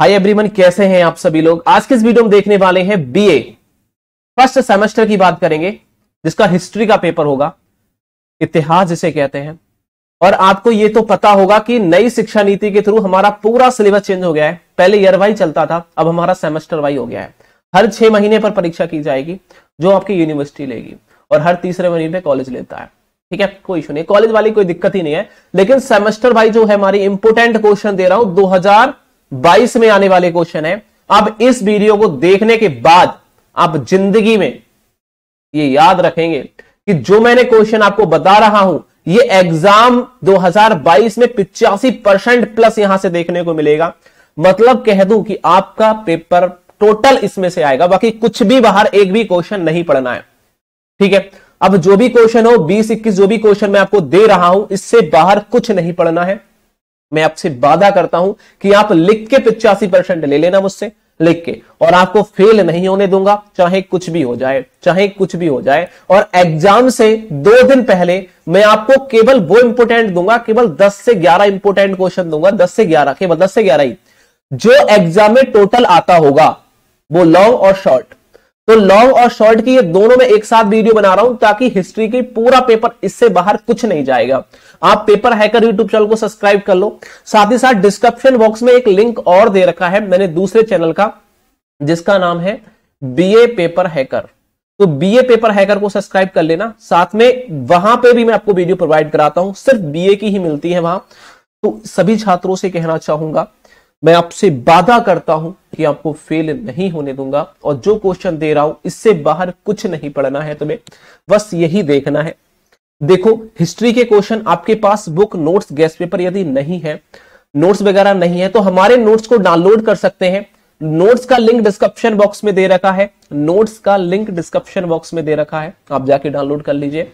hi everyone कैसे हैं आप सभी लोग आज के इस वीडियो में देखने वाले हैं बीए फर्स्ट सेमेस्टर की बात करेंगे जिसका हिस्ट्री का पेपर होगा इतिहास जिसे कहते हैं और आपको ये तो पता होगा कि नई शिक्षा नीति के थ्रू हमारा पूरा सिलेबस चेंज हो गया है पहले ईयर वाइज चलता था अब हमारा सेमेस्टर वाइज हो गया है हर छह महीने पर परीक्षा की जाएगी जो आपकी यूनिवर्सिटी लेगी और हर तीसरे महीने पर कॉलेज लेता है ठीक है कोई इशू नहीं कॉलेज वाली कोई दिक्कत ही नहीं है लेकिन सेमेस्टर वाइज जो है हमारी इंपोर्टेंट क्वेश्चन दे रहा हूं दो 22 में आने वाले क्वेश्चन है अब इस वीडियो को देखने के बाद आप जिंदगी में ये याद रखेंगे कि जो मैंने क्वेश्चन आपको बता रहा हूं ये एग्जाम 2022 में पिचासी परसेंट प्लस यहां से देखने को मिलेगा मतलब कह दू कि आपका पेपर टोटल इसमें से आएगा बाकी कुछ भी बाहर एक भी क्वेश्चन नहीं पढ़ना है ठीक है अब जो भी क्वेश्चन हो 20 21 जो भी क्वेश्चन मैं आपको दे रहा हूं इससे बाहर कुछ नहीं पढ़ना है मैं आपसे वादा करता हूं कि आप लिख के पिचासी परसेंट ले लेना मुझसे लिख के और आपको फेल नहीं होने दूंगा चाहे कुछ भी हो जाए चाहे कुछ भी हो जाए और एग्जाम से दो दिन पहले मैं आपको केवल वो इंपोर्टेंट दूंगा केवल 10 से 11 इंपोर्टेंट क्वेश्चन दूंगा 10 से 11 केवल 10 से 11 ही जो एग्जाम में टोटल आता होगा वो लॉन्ग और शॉर्ट तो लॉन्ग और शॉर्ट की ये दोनों में एक साथ वीडियो बना रहा हूं ताकि हिस्ट्री की पूरा पेपर इससे बाहर कुछ नहीं जाएगा आप पेपर हैकर यूट्यूब चैनल को सब्सक्राइब कर लो साथ ही साथ डिस्क्रिप्शन बॉक्स में एक लिंक और दे रखा है मैंने दूसरे चैनल का जिसका नाम है बी पेपर हैकर तो बी पेपर हैकर को सब्सक्राइब कर लेना साथ में वहां पर भी मैं आपको वीडियो प्रोवाइड कराता हूं सिर्फ बी की ही मिलती है वहां तो सभी छात्रों से कहना चाहूंगा मैं आपसे वादा करता हूं कि आपको फेल नहीं होने दूंगा और जो क्वेश्चन दे रहा हूं इससे बाहर कुछ नहीं पढ़ना है तुम्हें बस यही देखना है देखो हिस्ट्री के क्वेश्चन आपके पास बुक नोट्स गैस पेपर यदि नहीं है नोट्स वगैरह नहीं है तो हमारे नोट्स को डाउनलोड कर सकते हैं नोट्स का लिंक डिस्क्रिप्शन बॉक्स में दे रखा है नोट्स का लिंक डिस्क्रिप्शन बॉक्स में दे रखा है आप जाके डाउनलोड कर लीजिए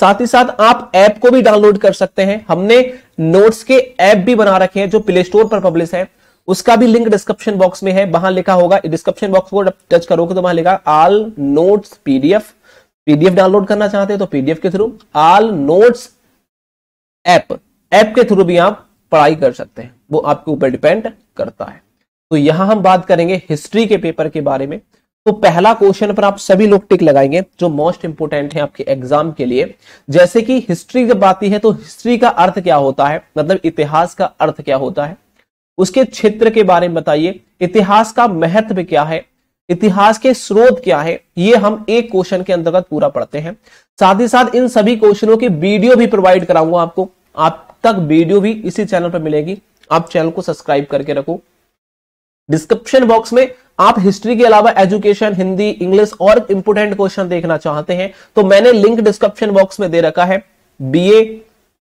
साथ ही साथ आप ऐप को भी डाउनलोड कर सकते हैं हमने नोट्स के ऐप भी बना रखे हैं जो प्ले स्टोर पर पब्लिश है उसका भी लिंक डिस्क्रिप्शन बॉक्स में है वहां लिखा होगा डिस्क्रिप्शन बॉक्स को टच करोगे तो वहां लिखा all notes PDF PDF download करना चाहते हैं तो पीडीएफ के through all notes app app के थ्रू भी आप पढ़ाई कर सकते हैं वो आपके ऊपर डिपेंड करता है तो यहां हम बात करेंगे हिस्ट्री के पेपर के बारे में तो पहला क्वेश्चन पर आप सभी लोग टिक लगाएंगे जो मोस्ट इंपोर्टेंट है आपके एग्जाम के लिए जैसे कि हिस्ट्री जब आती है तो हिस्ट्री का अर्थ क्या होता है मतलब इतिहास का अर्थ क्या होता है उसके क्षेत्र के बारे में बताइए इतिहास का महत्व क्या है इतिहास के स्रोत क्या है ये हम एक क्वेश्चन के अंतर्गत पूरा पढ़ते हैं साथ ही साथ इन सभी क्वेश्चनों की वीडियो भी प्रोवाइड कराऊंगा आपको आप तक वीडियो भी इसी चैनल पर मिलेगी आप चैनल को सब्सक्राइब करके रखो डिस्क्रिप्शन बॉक्स में आप हिस्ट्री के अलावा एजुकेशन हिंदी इंग्लिश और इंपोर्टेंट क्वेश्चन देखना चाहते हैं तो मैंने लिंक डिस्क्रिप्शन बॉक्स में दे रखा है बी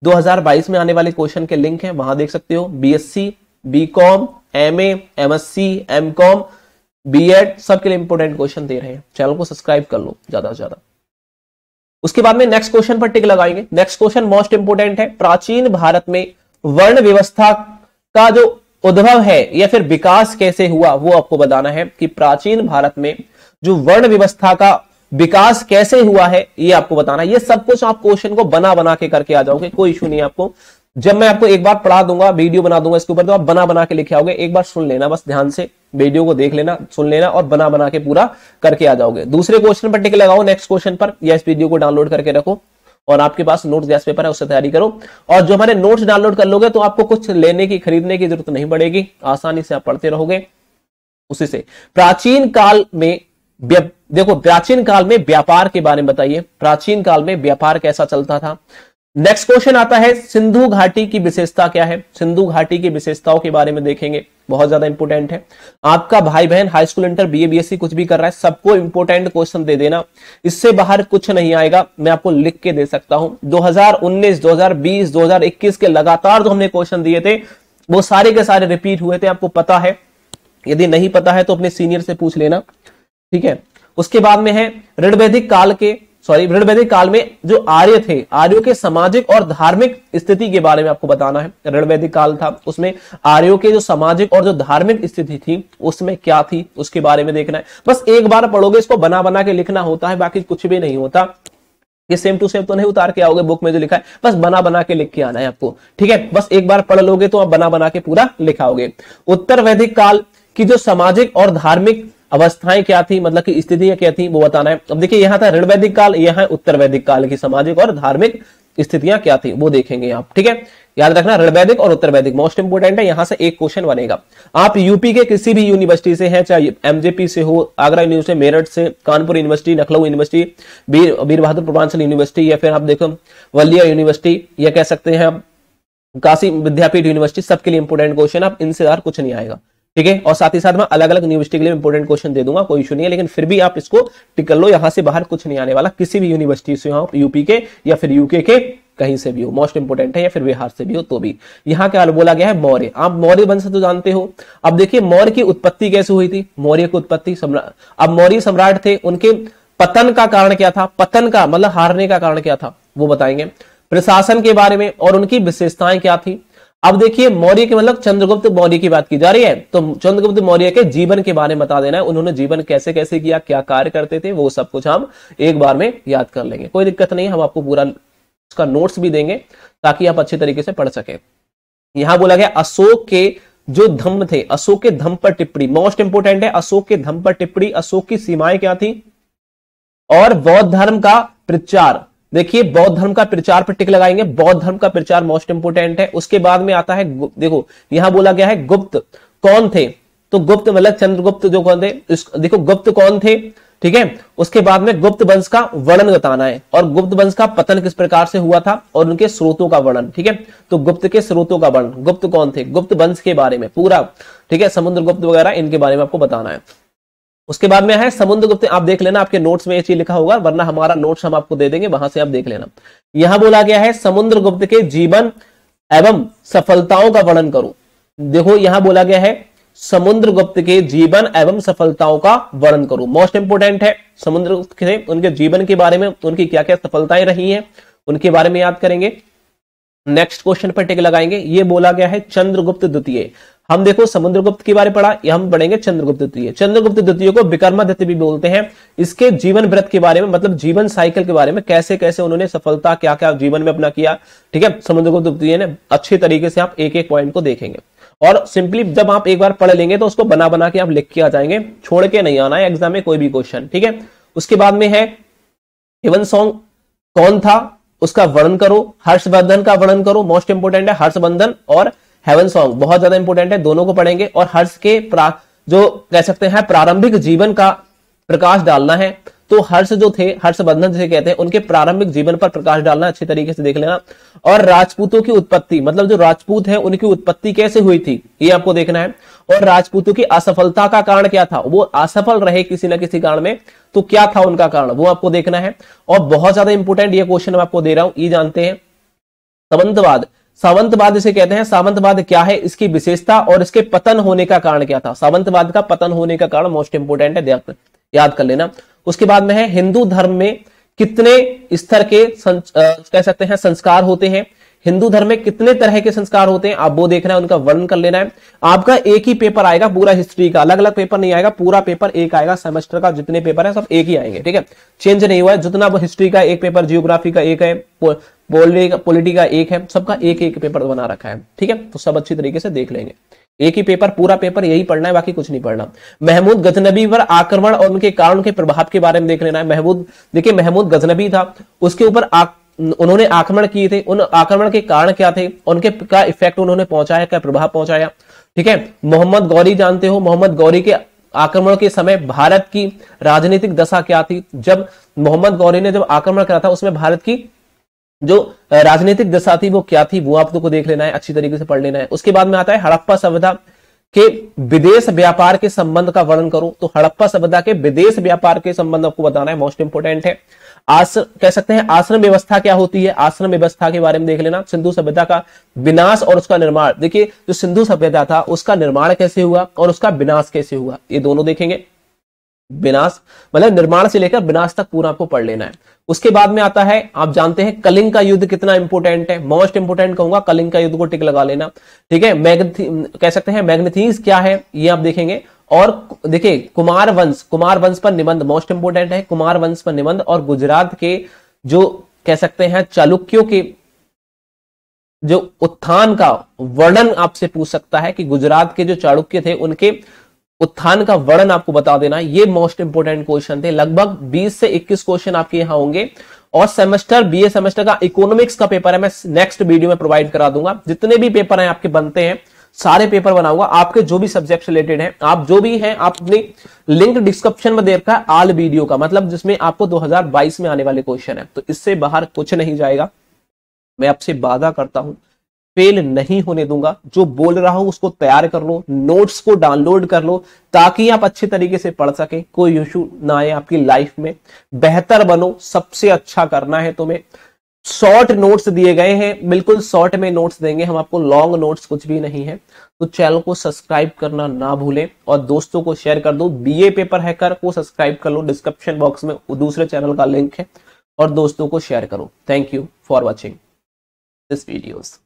2022 में आने वाले क्वेश्चन के लिंक है वहां देख सकते हो BSc BCom MA MSc MCom BEd सबके लिए इंपोर्टेंट क्वेश्चन दे रहे हैं चैनल को सब्सक्राइब कर लो ज्यादा से ज्यादा उसके बाद में नेक्स्ट क्वेश्चन पर टिक लगाएंगे नेक्स्ट क्वेश्चन मोस्ट इंपोर्टेंट है प्राचीन भारत में वर्ण व्यवस्था का जो उद्भव है या फिर विकास कैसे हुआ वो आपको बताना है कि प्राचीन भारत में जो वर्ण व्यवस्था का विकास कैसे हुआ है ये आपको बताना है ये सब कुछ आप क्वेश्चन को बना बना के करके आ जाओगे कोई इशू नहीं आपको जब मैं आपको एक बार पढ़ा दूंगा वीडियो बना दूंगा इसके ऊपर तो आप बना बना के लिखे आओगे एक बार सुन लेना बस ध्यान से वीडियो को देख लेना सुन लेना और बना बना के पूरा करके आ जाओगे दूसरे क्वेश्चन पर टिक लगाओ नेक्स्ट क्वेश्चन पर या इस वीडियो को डाउनलोड करके रखो और आपके पास नोट गैस पेपर है उससे तैयारी करो और जो हमारे नोट्स डाउनलोड कर लोगे तो आपको कुछ लेने की खरीदने की जरूरत नहीं पड़ेगी आसानी से आप पढ़ते रहोगे उसी से प्राचीन काल में देखो प्राचीन काल में व्यापार के बारे में बताइए प्राचीन काल में व्यापार कैसा चलता था नेक्स्ट क्वेश्चन आता है सिंधु घाटी की विशेषता क्या है सिंधु घाटी की विशेषताओं के बारे में देखेंगे बहुत ज्यादा इंपॉर्टेंट है आपका भाई बहन high school inter BA BSc कुछ भी कर रहा है सबको इंपोर्टेंट क्वेश्चन दे देना इससे बाहर कुछ नहीं आएगा मैं आपको लिख के दे सकता हूं 2019 2020 2021 के लगातार जो हमने क्वेश्चन दिए थे वो सारे के सारे रिपीट हुए थे आपको पता है यदि नहीं पता है तो अपने सीनियर से पूछ लेना ठीक है उसके बाद में है ऋणवैदिक काल के सॉरी ऋण वैदिक काल में जो आर्य थे आर्यों के सामाजिक और धार्मिक स्थिति के बारे में आपको बताना है ऋण वैदिक काल था उसमें आर्यों के जो सामाजिक और जो धार्मिक स्थिति थी उसमें क्या थी उसके बारे में देखना है बस एक बार पढ़ोगे इसको बना बना के लिखना होता है बाकी कुछ भी नहीं होता ये सेम टू सेम तो नहीं उतार के आओगे बुक में जो लिखा है बस बना बना के लिख के आना है आपको ठीक है बस एक बार पढ़ लोगे तो आप बना बना के पूरा लिखाओगे उत्तर वैदिक काल की जो सामाजिक और धार्मिक अवस्थाएं क्या थी मतलब की स्थितियां क्या थी वो बताना है अब देखिए यहाँ था ऋण वैदिक काल यह है उत्तर वैदिक काल की सामाजिक और धार्मिक स्थितियां क्या थी वो देखेंगे आप ठीक है याद रखना ऋण वैदिक और उत्तर वैदिक मोस्ट इंपोर्टेंट है यहां से एक क्वेश्चन बनेगा आप यूपी के किसी भी यूनिवर्सिटी से हैं चाहे एमजेपी से हो आगरा यूनिवर्सिटी मेरठ से Kanpur university Lucknow university Veer Bir Bahadur Purvanchal university या फिर आप देखो वलिया यूनिवर्सिटी या कह सकते हैं आप काशी विद्यापीठ यूनिवर्सिटी सबके लिए इंपोर्टेंट क्वेश्चन आप इनसे कुछ नहीं आएगा ठीक है और साथ ही साथ मैं अलग अलग यूनिवर्सिटी के लिए इंपॉर्टेंट क्वेश्चन दे दूंगा कोई इशू नहीं है लेकिन फिर भी आप इसको टिक कर लो यहां से बाहर कुछ नहीं आने वाला किसी भी यूनिवर्सिटी से हो यूपी के या फिर यूके के कहीं से भी हो मोस्ट इंपोर्टेंट है या फिर बिहार से भी हो तो भी यहाँ क्या बोला गया है मौर्य आप मौर्य वंश तो जानते हो अब देखिए मौर्य की उत्पत्ति कैसे हुई थी मौर्य की उत्पत्ति सम्राट अब मौर्य सम्राट थे उनके पतन का कारण क्या था पतन का मतलब हारने का कारण क्या था वो बताएंगे प्रशासन के बारे में और उनकी विशेषताएं क्या थी अब देखिए मौर्य के मतलब चंद्रगुप्त मौर्य की बात की जा रही है तो चंद्रगुप्त मौर्य के जीवन के बारे में बता देना है उन्होंने जीवन कैसे कैसे किया क्या कार्य करते थे वो सब कुछ हम एक बार में याद कर लेंगे कोई दिक्कत नहीं हम आपको पूरा उसका नोट्स भी देंगे ताकि आप अच्छे तरीके से पढ़ सके यहां बोला गया अशोक के जो धम्म थे अशोक के धम्म पर टिप्पणी मोस्ट इंपोर्टेंट है अशोक के धम्म पर टिप्पणी अशोक की सीमाएं क्या थी और बौद्ध धर्म का प्रचार देखिए बौद्ध धर्म का प्रचार पर टिक लगाएंगे बौद्ध धर्म का प्रचार मोस्ट इंपोर्टेंट है उसके बाद में आता है देखो यहां बोला गया है गुप्त कौन थे तो गुप्त मतलब चंद्रगुप्त जो कौन थे देखो गुप्त कौन थे ठीक है उसके बाद में गुप्त वंश का वर्णन बताना है और गुप्त वंश का पतन किस प्रकार से हुआ था और उनके स्रोतों का वर्णन ठीक है तो गुप्त के स्रोतों का वर्णन गुप्त कौन थे गुप्त वंश के बारे में पूरा ठीक है समुद्र गुप्त वगैरह इनके बारे में आपको बताना है उसके बाद में है समुद्र गुप्त आप देख लेना आपके नोट्स में ये चीज लिखा होगा वरना हमारा नोट्स हम आपको दे देंगे वहां से आप देख लेना यहां बोला गया है समुद्र गुप्त के जीवन एवं सफलताओं का वर्णन करो देखो यहां बोला गया है समुद्र गुप्त के जीवन एवं सफलताओं का वर्णन करो मोस्ट इंपोर्टेंट है समुद्र गुप्त के उनके जीवन के बारे में उनकी क्या क्या सफलताएं रही है उनके बारे में याद करेंगे नेक्स्ट क्वेश्चन पर टिक लगाएंगे ये बोला गया है चंद्रगुप्त द्वितीय हम देखो समुद्रगुप्त के बारे पढ़ा हम पढ़ेंगे चंद्रगुप्त द्वितीय चंद्रगुप्त द्वितीय को विक्रमादित्य भी बोलते हैं इसके जीवन व्रत के बारे में मतलब जीवन साइकिल के बारे में कैसे कैसे उन्होंने सफलता क्या क्या जीवन में अपना किया ठीक है समुद्रगुप्त द्वितीय ने अच्छे तरीके से आप एक एक पॉइंट को देखेंगे और सिंपली जब आप एक बार पढ़ लेंगे तो उसको बना बना के आप लिख के आ जाएंगे छोड़ के नहीं आना है एग्जाम में कोई भी क्वेश्चन ठीक है उसके बाद में है इवन सॉन्ग कौन था उसका वर्णन करो हर्षवर्धन का वर्णन करो मोस्ट इंपोर्टेंट है हर्षवर्धन और हेवन सॉन्ग बहुत ज्यादा इंपॉर्टेंट है दोनों को पढ़ेंगे और हर्ष के जो कह सकते हैं प्रारंभिक जीवन का प्रकाश डालना है तो हर्ष जो थे हर्ष बंधन जिसे कहते हैं उनके प्रारंभिक जीवन पर प्रकाश डालना अच्छी तरीके से देख लेना और राजपूतों की उत्पत्ति मतलब जो राजपूत है उनकी उत्पत्ति कैसे हुई थी ये आपको देखना है और राजपूतों की असफलता का कारण क्या था वो असफल रहे किसी ना किसी कारण में तो क्या था उनका कारण वो आपको देखना है और बहुत ज्यादा इंपोर्टेंट ये क्वेश्चन आपको दे रहा हूं ये जानते हैं संबंधवाद सावंतवाद इसे कहते हैं सावंतवाद क्या है इसकी विशेषता और इसके पतन होने का कारण क्या था सावंतवाद का पतन होने का कारण मोस्ट इंपोर्टेंट है याद कर लेना उसके बाद में है हिंदू धर्म में कितने स्तर के कह सकते हैं संस्कार होते हैं हिंदू धर्म में कितने तरह के संस्कार होते हैं आप वो देखना है उनका वर्णन कर लेना है आपका एक ही पेपर आएगा पूरा हिस्ट्री का अलग अलग पेपर नहीं आएगा पूरा पेपर एक आएगा सेमेस्टर का जितने पेपर है सब एक ही आएंगे ठीक है चेंज नहीं हुआ है जितना हिस्ट्री का एक पेपर जियोग्राफी का एक है पॉलिटी का एक है सबका एक एक पेपर बना रखा है ठीक है तो सब अच्छी तरीके से देख लेंगे एक ही पेपर पूरा पेपर यही पढ़ना है बाकी कुछ नहीं पढ़ना महमूद गजनबी पर आक्रमण और उनके कारण के प्रभाव के बारे में देख लेना है महमूद देखिए महमूद गजनबी था उसके ऊपर उन्होंने आक्रमण किए थे उन आक्रमण के कारण क्या थे उनके का इफेक्ट उन्होंने पहुंचाया क्या प्रभाव पहुंचाया ठीक है मोहम्मद गौरी जानते हो मोहम्मद गौरी के आक्रमण के समय भारत की राजनीतिक दशा क्या थी जब मोहम्मद गौरी ने जब आक्रमण करा था उसमें भारत की जो राजनीतिक दशा थी वो क्या थी वो आपको तो देख लेना है अच्छी तरीके से पढ़ लेना है उसके बाद में आता है हड़प्पा सभ्यता के विदेश व्यापार के संबंध का वर्णन करो तो हड़प्पा सभ्यता के विदेश व्यापार के संबंध आपको बताना है मोस्ट इंपोर्टेंट है आश्र कह सकते हैं आश्रम व्यवस्था क्या होती है आश्रम व्यवस्था के बारे में देख लेना सिंधु सभ्यता का विनाश और उसका निर्माण देखिए जो सिंधु सभ्यता था उसका निर्माण कैसे हुआ और उसका विनाश कैसे हुआ ये दोनों देखेंगे विनाश मतलब निर्माण से लेकर विनाश तक पूरा आपको पढ़ लेना है उसके बाद में आता है आप जानते हैं कलिंग का युद्ध कितना इंपोर्टेंट है मोस्ट इंपोर्टेंट कहूंगा कलिंग का युद्ध को टिक लगा लेना ठीक है मैग्नेथी कह सकते हैं मैग्नेथीज क्या है ये आप देखेंगे और देखिए कुमार वंश कुमार वंश पर निबंध मोस्ट इंपोर्टेंट है कुमार वंश पर निबंध और गुजरात के जो कह सकते हैं चालुक्यों के जो उत्थान का वर्णन आपसे पूछ सकता है कि गुजरात के जो चाणुक्य थे उनके उत्थान का वर्णन आपको बता देना ये मोस्ट इंपोर्टेंट क्वेश्चन थे लगभग 20 से 21 क्वेश्चन आपके यहां होंगे और सेमेस्टर बीए सेमेस्टर का इकोनॉमिक्स का पेपर है मैं नेक्स्ट वीडियो में प्रोवाइड करा दूंगा जितने भी पेपर हैं आपके बनते हैं सारे पेपर बनाऊंगा आपके जो भी सब्जेक्ट रिलेटेड हैं आप जो भी हैं आप अपनी लिंक डिस्क्रिप्शन में दे रखा है आल वीडियो का मतलब जिसमें आपको 2022 में आने वाले क्वेश्चन है तो इससे बाहर कुछ नहीं जाएगा मैं आपसे वादा करता हूं फेल नहीं होने दूंगा जो बोल रहा हूं उसको तैयार कर लो नोट्स को डाउनलोड कर लो ताकि आप अच्छे तरीके से पढ़ सके कोई इशू ना आए आपकी लाइफ में बेहतर बनो सबसे अच्छा करना है तुम्हें शॉर्ट नोट्स दिए गए हैं बिल्कुल शॉर्ट में नोट्स देंगे हम आपको लॉन्ग नोट्स कुछ भी नहीं है तो चैनल को सब्सक्राइब करना ना भूलें और दोस्तों को शेयर कर दो बीए पेपर हैकर को सब्सक्राइब कर लो डिस्क्रिप्शन बॉक्स में दूसरे चैनल का लिंक है और दोस्तों को शेयर करो thank you for watching this videos